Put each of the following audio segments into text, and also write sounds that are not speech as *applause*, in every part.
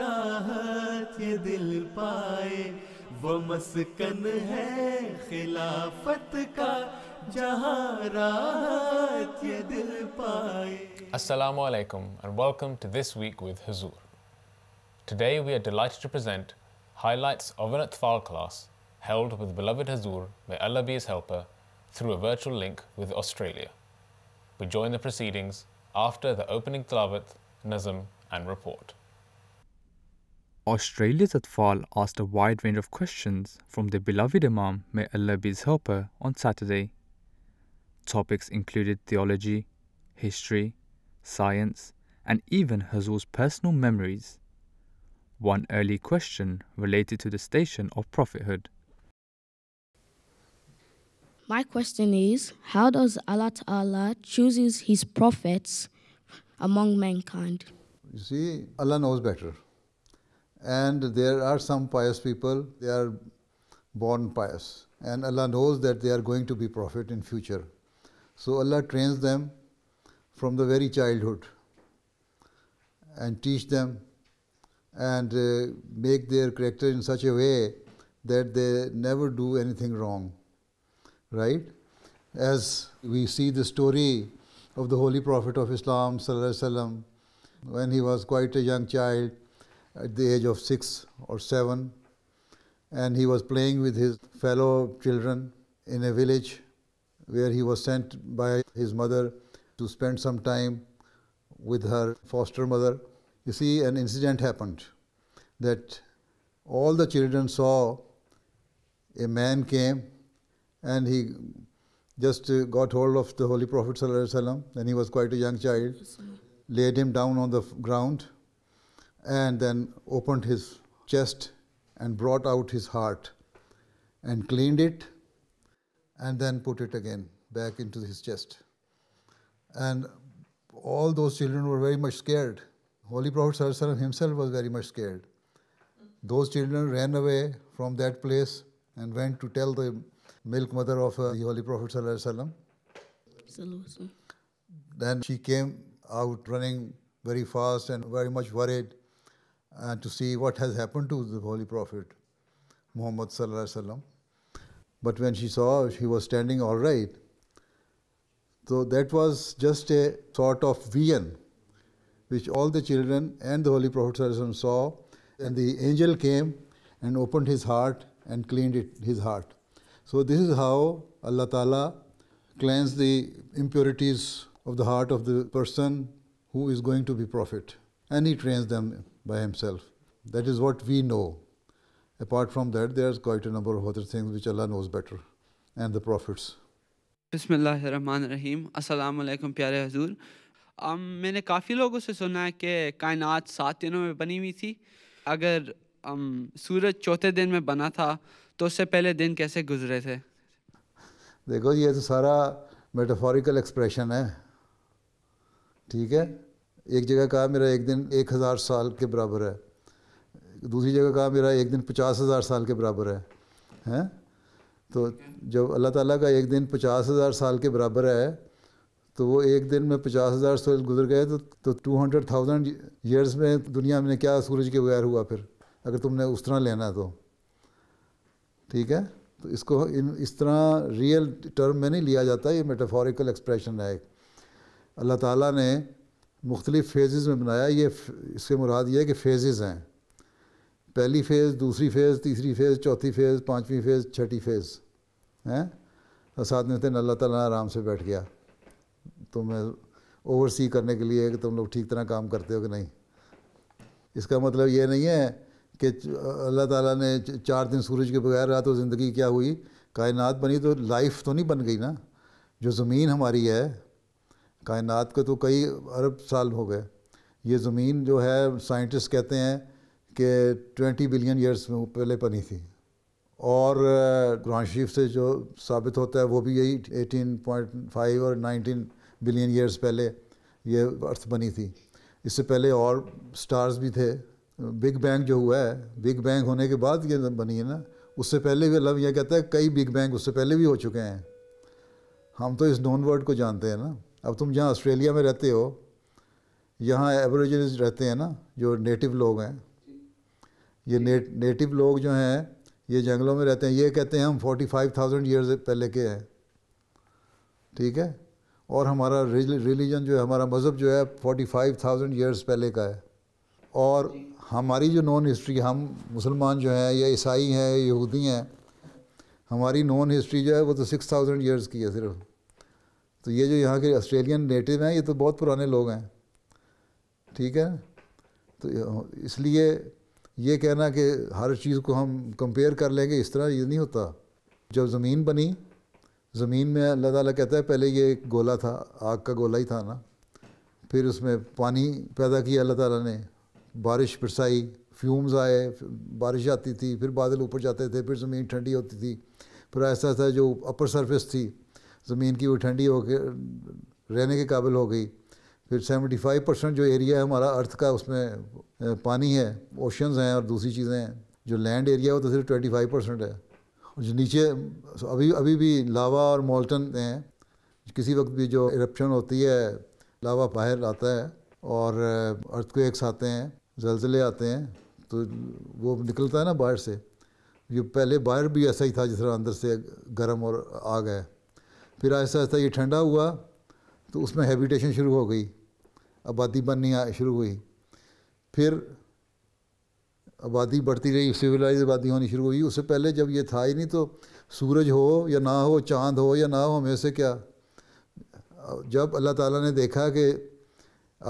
राहत Assalamu alaikum and welcome to This Week with Hazur. Today we are delighted to present highlights of an Atfal class held with beloved Hazur, may Allah be his helper, through a virtual link with Australia. We join the proceedings after the opening tilawat, nazm and report. Australia's Atfal asked a wide range of questions from their beloved Imam, may Allah be his helper, on Saturday. Topics included theology, history, science, and even Hazur's personal memories. One early question related to the station of prophethood. My question is How does Allah Ta'ala chooses his prophets among mankind? You see, Allah knows better and there are some pious people, they are born pious and Allah knows that they are going to be prophet in future. So Allah trains them from the very childhood and teach them and uh, make their character in such a way that they never do anything wrong, right? As we see the story of the Holy Prophet of Islam, wasallam, when he was quite a young child, at the age of six or seven, and he was playing with his fellow children in a village where he was sent by his mother to spend some time with her foster mother. You see, an incident happened that all the children saw a man came and he just got hold of the Holy Prophet and he was quite a young child, laid him down on the ground and then opened his chest and brought out his heart and cleaned it and then put it again back into his chest. And all those children were very much scared. Holy Prophet himself was very much scared. Those children ran away from that place and went to tell the milk mother of uh, the Holy Prophet. ﷺ. Then she came out running very fast and very much worried and to see what has happened to the Holy Prophet Muhammad. But when she saw he was standing all right, so that was just a sort of vision which all the children and the Holy Prophet saw, and the angel came and opened his heart and cleaned it, his heart. So this is how Allah Ta'ala cleanse the impurities of the heart of the person who is going to be prophet and he trains them by Himself. That is what we know. Apart from that, there's quite a number of other things which Allah knows better and the prophets. Assalamu alaikum, प्यारे Hazur. um, मैंने काफ़ी लोगों से सुना है कि कायनात सात दिनों में बनी हुई थी अगर um, सूरज चौथे दिन में बना था तो उससे पहले दिन कैसे गुजरे थे देखो ये तो सारा मेटाफोरिकल एक्सप्रेशन है ठीक है एक जगह कहा मेरा एक दिन एक हज़ार साल के बराबर है दूसरी जगह कहा मेरा एक दिन पचास हज़ार साल के बराबर है हैं तो जब अल्लाह ताला का एक दिन पचास हज़ार साल के बराबर है तो वो एक दिन में पचास हज़ार साल गुजर गए तो तो टू हंड्रेड थाउजेंड ईयर्स में दुनिया में क्या सूरज के बगैर हुआ फिर अगर तुमने उस तरह लेना तो ठीक है तो इसको इन इस तरह रियल टर्म में नहीं लिया जाता ये मेटाफोरिकल एक्सप्रेशन है अल्लाह ताला ने मुख्तलिफ़ फ़ेज़ में बनाया ये इससे मुराद ये है कि फेज़ हैं पहली फ़ेज़ दूसरी फ़ेज़ तीसरी फ़ेज़ चौथी फ़ेज़ पाँचवीं फ़ेज़ छठी फ़ेज़ हैं और साथ में थे अल्लाह ताला आराम से बैठ गया तो मैं सी करने के लिए कि तुम लोग ठीक तरह काम करते हो कि नहीं इसका मतलब ये नहीं है कि अल्लाह ताला ने चार दिन सूरज के बगैर रहा तो ज़िंदगी क्या हुई कायनात बनी तो लाइफ तो नहीं बन गई ना जो ज़मीन हमारी है कायनात का तो कई अरब साल हो गए ये ज़मीन जो है साइंटिस्ट कहते हैं कि 20 बिलियन ईयर्स पहले बनी थी और कुरान शरीफ से जो साबित होता है वो भी यही 18.5 और 19 बिलियन ईयर्स पहले ये अर्थ बनी थी इससे पहले और स्टार्स भी थे बिग बैंग जो हुआ है बिग बैंग होने के बाद ये बनी है ना उससे पहले भी लव यह कहता है कई बिग बैंग उससे पहले भी हो चुके हैं हम तो इस नॉन वर्ड को जानते हैं ना अब तुम जहाँ ऑस्ट्रेलिया में रहते हो यहाँ एवरेज रहते हैं ना जो नेटिव लोग हैं ये ने, नेटिव लोग जो हैं ये जंगलों में रहते हैं ये कहते हैं हम फोर्टी फाइव थाउजेंड ईयर्स पहले के हैं ठीक है और हमारा रिलीजन जो है हमारा मज़हब जो है फोर्टी फाइव थाउजेंड ईयर्स पहले का है और हमारी जो नॉन हिस्ट्री हम मुसलमान जो हैं या ईसाई हैं यहूदी हैं हमारी नॉन हिस्ट्री जो है वो तो सिक्स थाउजेंड ईयर्स की है सिर्फ तो ये जो यहाँ के ऑस्ट्रेलियन नेटिव हैं ये तो बहुत पुराने लोग हैं ठीक है तो इसलिए ये कहना कि हर चीज़ को हम कंपेयर कर लेंगे इस तरह ये नहीं होता जब ज़मीन बनी ज़मीन में अल्लाह ताला कहता है पहले ये एक गोला था आग का गोला ही था ना फिर उसमें पानी पैदा किया अल्लाह ताला ने बारिश बरसाई फ्यूम्स आए बारिश आती थी फिर बादल ऊपर जाते थे फिर ज़मीन ठंडी होती थी फिर ऐसा ऐसा जो अपर सरफेस थी ज़मीन की वो ठंडी होकर रहने के काबिल हो गई फिर 75 परसेंट जो एरिया है हमारा अर्थ का उसमें पानी है ओशंस हैं और दूसरी चीज़ें हैं जो लैंड एरिया है वो तो सिर्फ 25 परसेंट है और जो नीचे अभी अभी भी लावा और मोल्टन हैं किसी वक्त भी जो इरप्शन होती है लावा बाहर आता है और अर्थ को एक आते हैं जलजले आते हैं तो वो निकलता है ना बाहर से ये पहले बाहर भी ऐसा ही था जिस तरह अंदर से गर्म और आग है फिर आहिस्ता आहिस्ता ये ठंडा हुआ तो उसमें हैबिटेशन शुरू हो गई आबादी बननी शुरू हुई फिर आबादी बढ़ती रही सिविलाइज आबादी होनी शुरू हुई उससे पहले जब ये था ही नहीं तो सूरज हो या ना हो चांद हो या ना हो हमें से क्या जब अल्लाह ताला ने देखा कि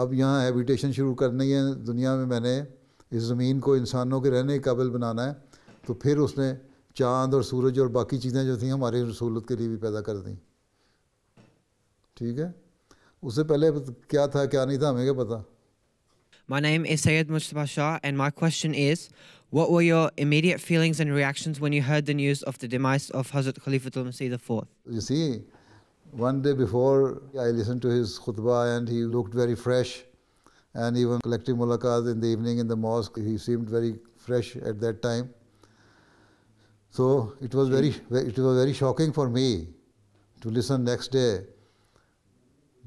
अब यहाँ हैबिटेशन शुरू करनी है दुनिया में मैंने इस ज़मीन को इंसानों के रहने के काबिल बनाना है तो फिर उसने चांद और सूरज और बाकी चीज़ें जो थी हमारी रसूलत के लिए भी पैदा कर दी ठीक है उससे पहले क्या था क्या नहीं था हमें क्या पता My name is Sayed Mustafa Shah, and my question is What were your immediate feelings and reactions when you heard the news of the demise of Hazrat Khalifatul Masih IV? You see, one day before I listened to his khutbah and he looked very fresh, and even collecting mulaqat in the evening in the mosque, he seemed very fresh at that time. So it was very, it was very shocking for me to listen next day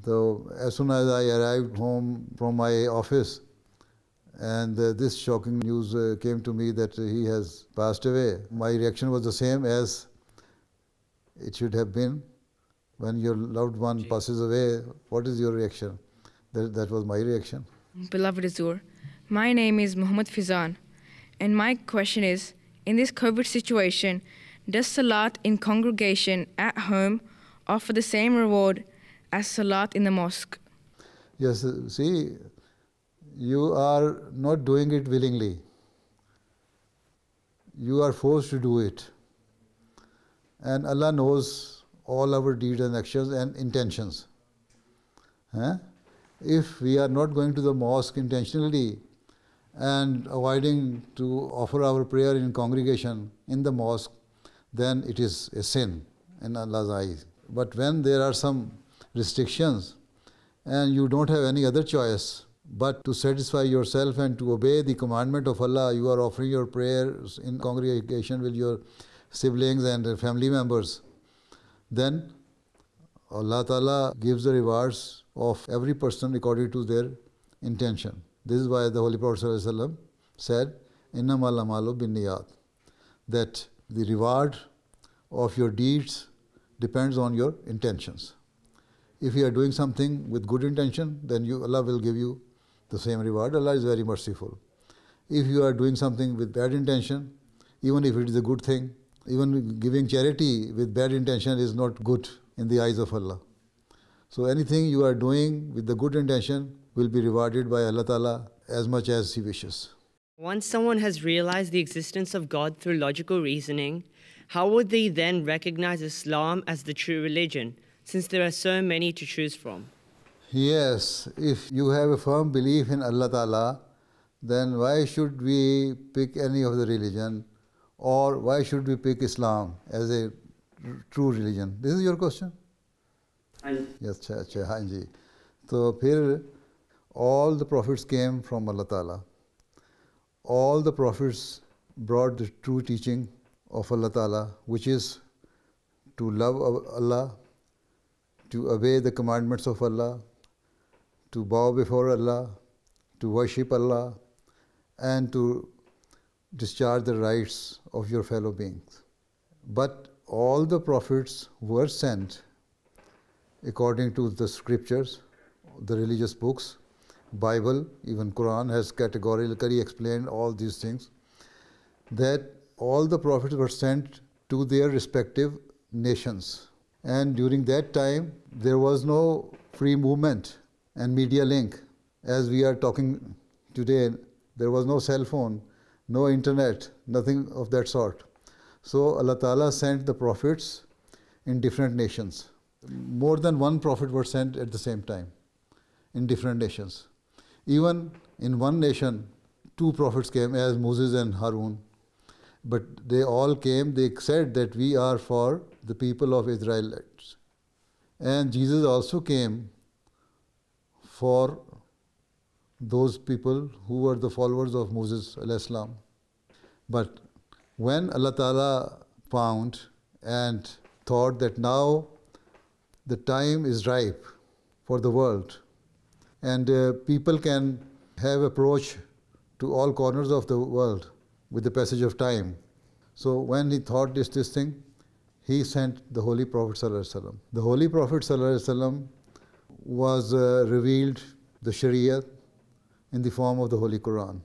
so as soon as I arrived home from my office, and uh, this shocking news uh, came to me that he has passed away. My reaction was the same as it should have been when your loved one passes away. What is your reaction? That, that was my reaction. Beloved Azur, my name is Muhammad Fizan, and my question is In this COVID situation, does Salat in congregation at home offer the same reward as Salat in the mosque. Yes, see, you are not doing it willingly. You are forced to do it. And Allah knows all our deeds and actions and intentions. If we are not going to the mosque intentionally and avoiding to offer our prayer in congregation in the mosque, then it is a sin in Allah's eyes. But when there are some restrictions and you don't have any other choice but to satisfy yourself and to obey the commandment of Allah, you are offering your prayers in congregation with your siblings and family members. Then Allah Ta'ala gives the rewards of every person according to their intention. This is why the Holy Prophet ﷺ said, Innamal amalu bi niyat, that the reward of your deeds depends on your intentions if you are doing something with good intention, then you, Allah will give you the same reward. Allah is very merciful. If you are doing something with bad intention, even if it is a good thing, even giving charity with bad intention is not good in the eyes of Allah. So anything you are doing with the good intention will be rewarded by Allah Ta'ala as much as He wishes. Once someone has realized the existence of God through logical reasoning, how would they then recognize Islam as the true religion? since there are so many to choose from? Yes, if you have a firm belief in Allah Ta'ala, then why should we pick any of the religion or why should we pick Islam as a true religion? This is your question? Yes. अच्छा हाँ जी तो all the prophets came from Allah Ta'ala. All the prophets brought the true teaching of Allah Ta'ala, which is to love Allah to obey the commandments of Allah, to bow before Allah, to worship Allah, and to discharge the rights of your fellow beings. But all the prophets were sent according to the scriptures, the religious books, Bible, even Quran has categorically explained all these things, that all the prophets were sent to their respective nations and during that time, there was no free movement and media link. As we are talking today, there was no cell phone, no internet, nothing of that sort. So Allah Ta'ala sent the prophets in different nations. More than one prophet were sent at the same time in different nations. Even in one nation, two prophets came as Moses and Harun. But they all came, they said that we are for the people of Israelites. And Jesus also came for those people who were the followers of Moses al-Islam. But when Allah Ta'ala found and thought that now the time is ripe for the world and uh, people can have approach to all corners of the world with the passage of time. So when he thought this, this thing, he sent the Holy Prophet The Holy Prophet was uh, revealed the Sharia in the form of the Holy Quran,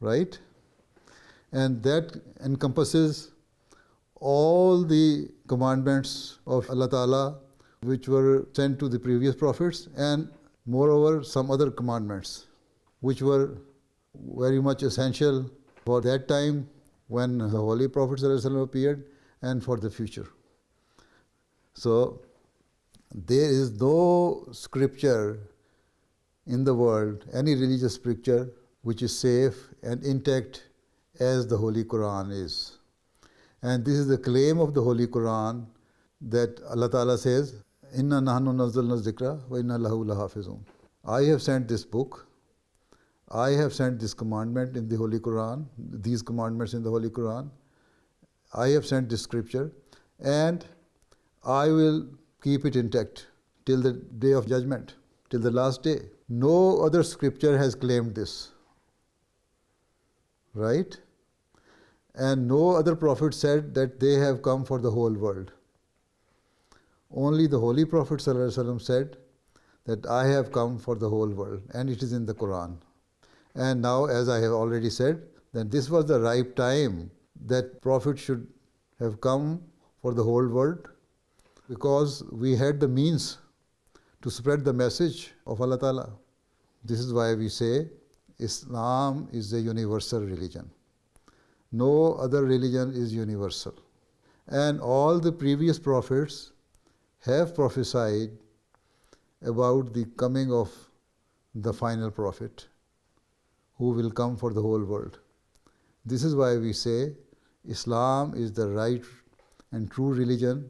right? And that encompasses all the commandments of Allah Ta'ala which were sent to the previous prophets and moreover some other commandments which were very much essential for that time when the Holy Prophet appeared and for the future. So there is no scripture in the world, any religious scripture, which is safe and intact as the Holy Quran is. And this is the claim of the Holy Quran that Allah Ta'ala says, Inna nahnu nazzalna zikra wa inna lahu lahafizun. I have sent this book I have sent this commandment in the Holy Quran, these commandments in the Holy Quran. I have sent this scripture, and I will keep it intact till the day of judgment, till the last day. No other scripture has claimed this. Right? And no other prophet said that they have come for the whole world. Only the Holy Prophet said that I have come for the whole world, and it is in the Quran. And now, as I have already said, that this was the ripe time that profit should have come for the whole world because we had the means to spread the message of Allah Ta'ala. This is why we say Islam is a universal religion. No other religion is universal. And all the previous prophets have prophesied about the coming of the final prophet who will come for the whole world. This is why we say Islam is the right and true religion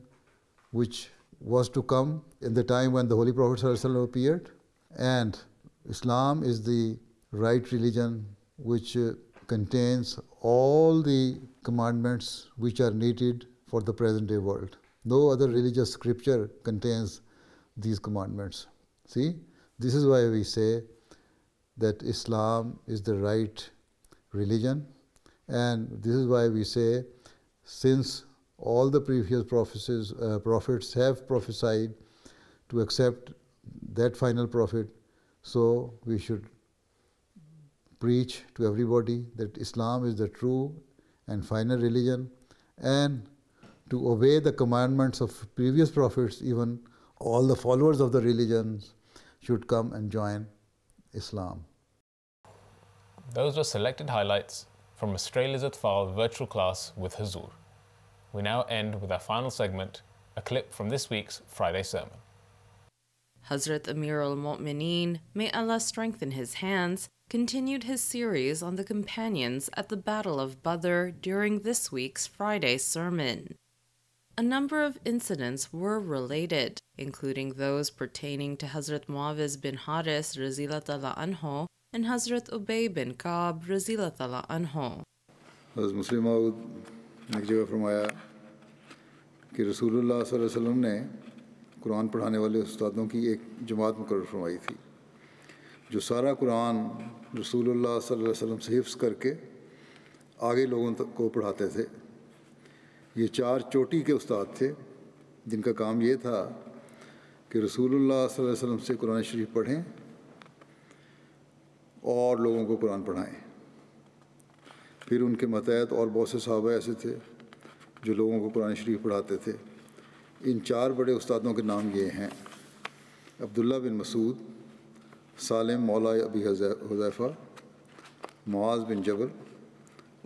which was to come in the time when the Holy Prophet appeared, and Islam is the right religion which uh, contains all the commandments which are needed for the present day world. No other religious scripture contains these commandments. See, this is why we say that Islam is the right religion. And this is why we say, since all the previous prophecies, uh, prophets have prophesied to accept that final prophet, so we should preach to everybody that Islam is the true and final religion and to obey the commandments of previous prophets, even all the followers of the religions should come and join Islam. Those were selected highlights from Australia's Atfal virtual class with Hazur. We now end with our final segment, a clip from this week's Friday sermon. Hazrat Amir al Mu'mineen, may Allah strengthen his hands, continued his series on the companions at the Battle of Badr during this week's Friday sermon. A number of incidents were related, including those pertaining to Hazrat Muawiz bin Haris Razilatullah Anho. and Hazrat Ubay bin Kaab Razilatala anhu. Hazrat Muslim Maud ने जगह फरमाया कि रसूलुल्लाह वसल्लम ने कुरान पढ़ाने वाले उस्तादों की एक जमात मुकर फरमाई थी जो सारा कुरान रसूलुल्लाह वसल्लम से हिफ्स करके आगे लोगों को पढ़ाते थे ये चार चोटी के उस्ताद थे जिनका काम ये था कि रसूलुल्लाह वसल्लम से कुरान शरीफ पढ़ें और लोगों को कुरान पढ़ाएं फिर उनके मतहत और बहुत से साहब ऐसे थे जो लोगों को कुरान शरीफ पढ़ाते थे इन चार बड़े उस्तादों के नाम ये हैं अब्दुल्ला बिन मसूद सालिम मौला अबी हज़ैफ़ा मुआज़ बिन जबल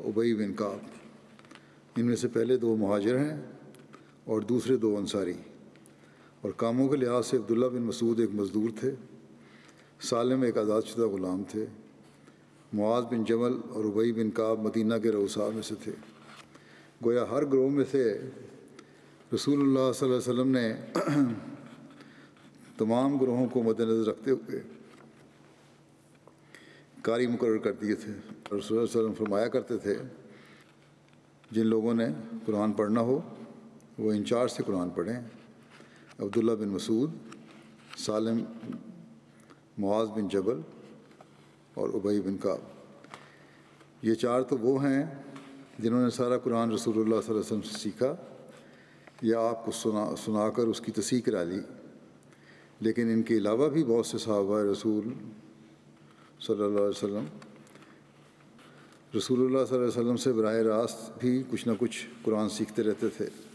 उबई बिन काब इनमें से पहले दो महाजर हैं और दूसरे दो अंसारी और कामों के लिहाज से अब्दुल्ला बिन मसूद एक मज़दूर थे सालम एक आज़ादशुदा ग़ुलाम थे मुआज़ बिन जमल और उबई बिन काब मदीना के रउसा में से थे गोया हर ग्रोह में से रसूल वसम ने *clears throat* तमाम ग्रोहों को मद्दनज़र रखते हुए कारी मुकर कर दिए थे रसूल वसम फरमाया करते थे जिन लोगों ने कुरान पढ़ना हो वो इंचार्ज से कुरान पढ़ें अब्दुल्ला बिन मसूद सालम मुआज़ बिन जबल और उबई बिन काब ये चार तो वो हैं जिन्होंने सारा कुरान रसूल सल्लल्लाहु अलैहि से सीखा या आपको सुना सुना कर उसकी तसीह करा ली लेकिन इनके अलावा भी बहुत से साहबा रसूल सल्ला वसम रसूल रसूलुल्लाह सल्लल्लाहु से बरह रास्त भी कुछ ना कुछ कुरान सीखते रहते थे